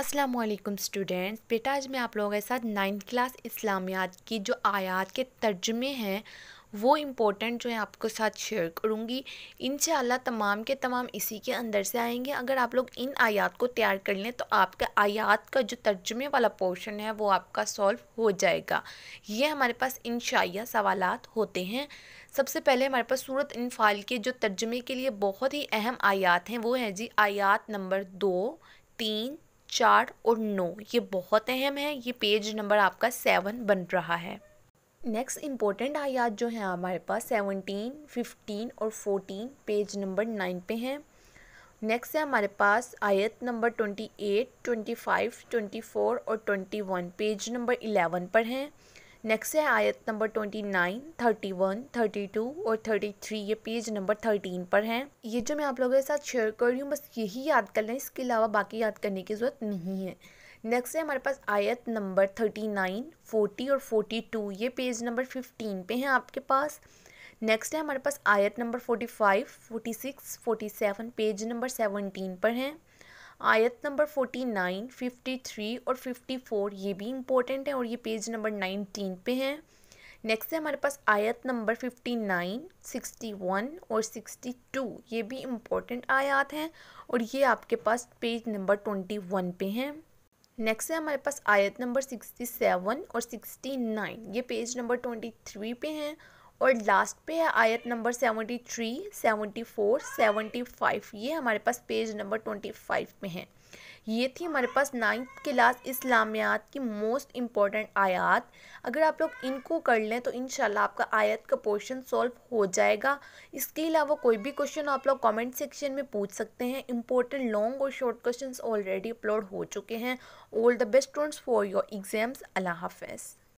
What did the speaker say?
अस्सलाम वालेकुम स्टूडेंट्स बेटा आज मैं आप लोगों के साथ नाइन्थ क्लास इस्लामियात की जो आयात के तर्जमे हैं वो इम्पोर्टेंट जो है आपके साथ शेयर करूँगी इन तमाम के तमाम इसी के अंदर से आएंगे अगर आप लोग इन आयात को तैयार कर लें तो आपके आयात का जो तर्जमे वाला पोर्शन है वो आपका सॉल्व हो जाएगा ये हमारे पास इन सवाल होते हैं सबसे पहले हमारे पास सूरत इनफाल के जो तर्जमे के लिए बहुत ही अहम आयात हैं वो हैं जी आयात नंबर दो तीन चार और नौ ये बहुत अहम है ये पेज नंबर आपका सेवन बन रहा है नेक्स्ट इम्पोर्टेंट आयात जो हैं हमारे पास सेवनटीन फिफ्टीन और फोर्टीन पेज नंबर नाइन पे हैं नेक्स्ट है हमारे पास आयत number twenty eight twenty five twenty four और twenty one page number eleven पर हैं नेक्स्ट है आयत number twenty nine thirty one thirty two और थर्टी थ्री ये पेज नंबर थर्टीन पर हैं ये जो मैं आप लोगों के साथ शेयर कर रही हूँ बस यही याद कर लें इसके अलावा बाकी याद करने की ज़रूरत नहीं है नेक्स्ट है हमारे पास आयत नंबर थर्टी नाइन फोर्टी और फोर्टी टू ये पेज नंबर फिफ्टीन पे हैं आपके पास नेक्स्ट है हमारे पास आयत number forty five forty six forty seven page number seventeen पर हैं आयत number forty nine fifty three और फिफ्टी फोर ये भी इम्पोर्टेंट है और ये पेज नंबर नाइनटीन पे हैं नेक्स्ट है हमारे पास आयत number fifty nine sixty one और सिक्सटी टू ये भी इम्पोर्टेंट आयात हैं और ये आपके पास पेज नंबर ट्वेंटी वन पे हैं नेक्स्ट है हमारे पास आयत नंबर सिक्सटी सेवन और सिक्सटी नाइन ये पेज नंबर ट्वेंटी थ्री पे हैं और लास्ट पे है आयत number seventy three seventy four seventy five ये हमारे पास पेज नंबर ट्वेंटी फाइव में है ये थी हमारे पास नाइन्थ क्लास इस्लामियात की मोस्ट इम्पॉर्टेंट आयात अगर आप लोग इनको कर लें तो इन आपका आयत का पोर्शन सॉल्व हो जाएगा इसके अलावा कोई भी क्वेश्चन आप लोग कमेंट सेक्शन में पूछ सकते हैं इम्पोर्टेंट लॉन्ग और शॉर्ट क्वेश्चंस ऑलरेडी अपलोड हो चुके हैं all the best students for your exams Allah हाफिज़